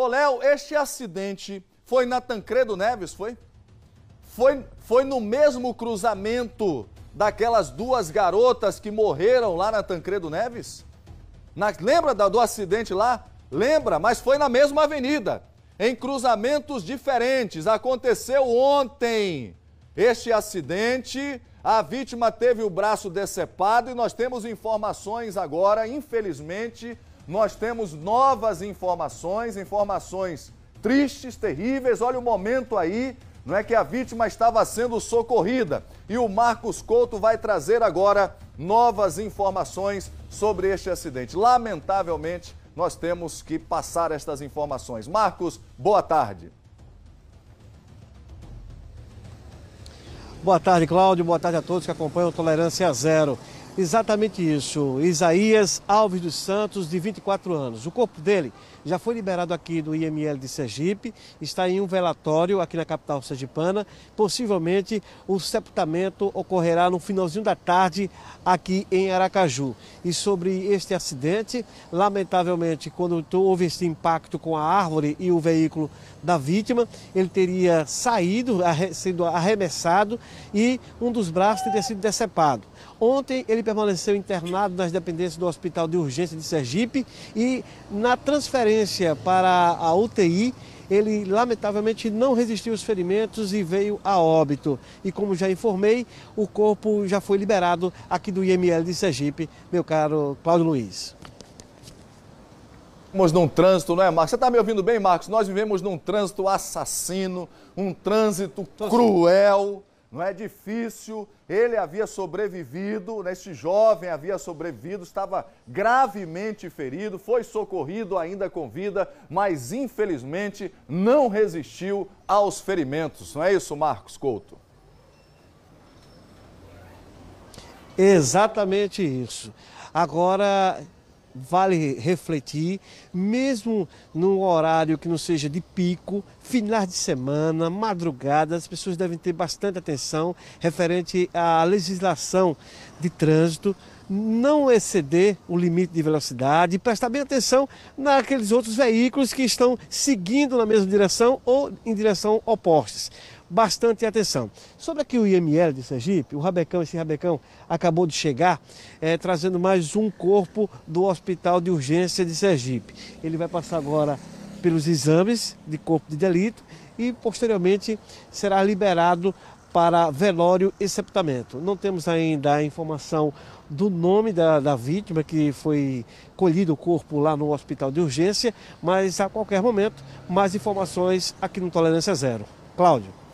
Ô, Léo, este acidente foi na Tancredo Neves, foi? Foi, foi no mesmo cruzamento daquelas duas garotas que morreram lá na Tancredo Neves? Na, lembra da, do acidente lá? Lembra, mas foi na mesma avenida, em cruzamentos diferentes. Aconteceu ontem este acidente. A vítima teve o braço decepado e nós temos informações agora, infelizmente, nós temos novas informações, informações tristes, terríveis. Olha o momento aí, não é que a vítima estava sendo socorrida. E o Marcos Couto vai trazer agora novas informações sobre este acidente. Lamentavelmente, nós temos que passar estas informações. Marcos, boa tarde. Boa tarde, Cláudio. Boa tarde a todos que acompanham o Tolerância Zero. Exatamente isso. Isaías Alves dos Santos, de 24 anos. O corpo dele já foi liberado aqui do IML de Sergipe, está em um velatório aqui na capital sergipana. Possivelmente o sepultamento ocorrerá no finalzinho da tarde aqui em Aracaju. E sobre este acidente, lamentavelmente, quando houve este impacto com a árvore e o veículo da vítima, ele teria saído, sido arremessado e um dos braços teria sido decepado. Ontem ele permaneceu internado nas dependências do Hospital de Urgência de Sergipe e na transferência para a UTI ele lamentavelmente não resistiu aos ferimentos e veio a óbito. E como já informei, o corpo já foi liberado aqui do IML de Sergipe, meu caro Cláudio Luiz. Vivemos num trânsito, não é, Marcos? Você está me ouvindo bem, Marcos? Nós vivemos num trânsito assassino, um trânsito cruel, não é difícil. Ele havia sobrevivido, né? este jovem havia sobrevivido, estava gravemente ferido, foi socorrido ainda com vida, mas infelizmente não resistiu aos ferimentos. Não é isso, Marcos Couto? Exatamente isso. Agora, vale refletir, mesmo num horário que não seja de pico, finais de semana, madrugada, as pessoas devem ter bastante atenção referente à legislação de trânsito, não exceder o limite de velocidade e prestar bem atenção naqueles outros veículos que estão seguindo na mesma direção ou em direção opostas bastante atenção. Sobre aqui o IML de Sergipe, o Rabecão, esse Rabecão acabou de chegar, é, trazendo mais um corpo do Hospital de Urgência de Sergipe. Ele vai passar agora pelos exames de corpo de delito e posteriormente será liberado para velório e sepultamento. Não temos ainda a informação do nome da, da, vítima que foi colhido o corpo lá no hospital de urgência, mas a qualquer momento mais informações aqui no Tolerância Zero. Cláudio.